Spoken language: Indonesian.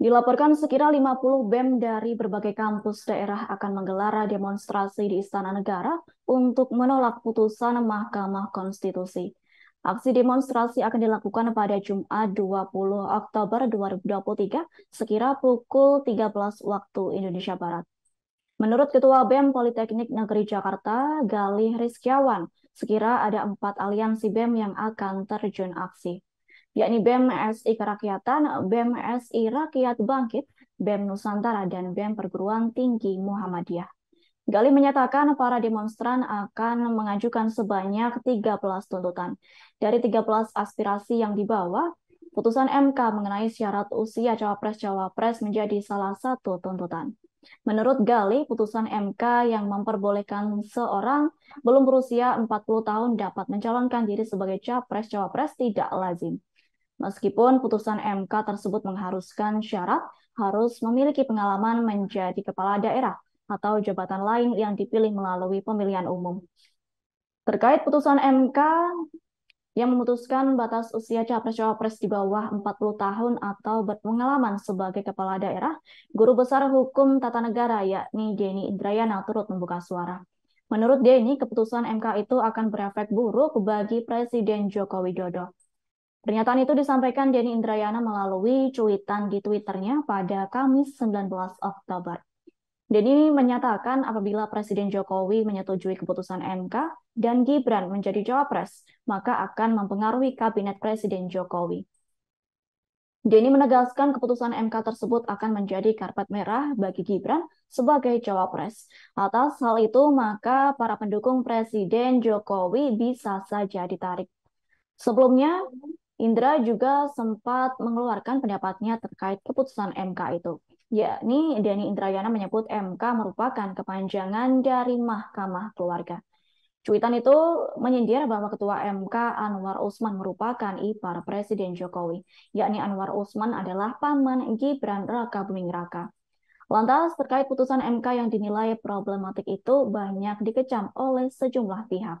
Dilaporkan sekira 50 BEM dari berbagai kampus daerah akan menggelar demonstrasi di Istana Negara untuk menolak putusan Mahkamah Konstitusi. Aksi demonstrasi akan dilakukan pada Jumat 20 Oktober 2023 sekira pukul 13 waktu Indonesia Barat. Menurut Ketua BEM Politeknik Negeri Jakarta, Galih Rizkyawan, sekira ada empat aliansi BEM yang akan terjun aksi yakni BMSI Kerakyatan, BMSI Rakyat Bangkit, BEM Nusantara, dan BEM Perguruan Tinggi Muhammadiyah. Gali menyatakan para demonstran akan mengajukan sebanyak 13 tuntutan. Dari 13 aspirasi yang dibawa, putusan MK mengenai syarat usia cawapres-cawapres menjadi salah satu tuntutan. Menurut Gali, putusan MK yang memperbolehkan seorang belum berusia 40 tahun dapat mencalonkan diri sebagai capres-cawapres tidak lazim. Meskipun putusan MK tersebut mengharuskan syarat harus memiliki pengalaman menjadi kepala daerah atau jabatan lain yang dipilih melalui pemilihan umum. Terkait putusan MK yang memutuskan batas usia capres-cawapres di bawah 40 tahun atau berpengalaman sebagai kepala daerah, Guru Besar Hukum Tata Negara yakni Denny Indrayana turut membuka suara. Menurut Denny, keputusan MK itu akan berefek buruk bagi Presiden Joko Widodo. Pernyataan itu disampaikan Denny Indrayana melalui cuitan di Twitternya pada Kamis 19 Oktober. Denny menyatakan apabila Presiden Jokowi menyetujui keputusan MK dan Gibran menjadi cawapres, maka akan mempengaruhi kabinet Presiden Jokowi. Denny menegaskan keputusan MK tersebut akan menjadi karpet merah bagi Gibran sebagai cawapres. Atas hal itu, maka para pendukung Presiden Jokowi bisa saja ditarik. Sebelumnya, Indra juga sempat mengeluarkan pendapatnya terkait keputusan MK itu. Yakni Dani Indrayana menyebut MK merupakan kepanjangan dari Mahkamah Keluarga. Cuitan itu menyindir bahwa Ketua MK Anwar Usman merupakan ipar Presiden Jokowi, yakni Anwar Usman adalah paman Gibran Raka Buming Raka. Lantas, terkait putusan MK yang dinilai problematik itu banyak dikecam oleh sejumlah pihak.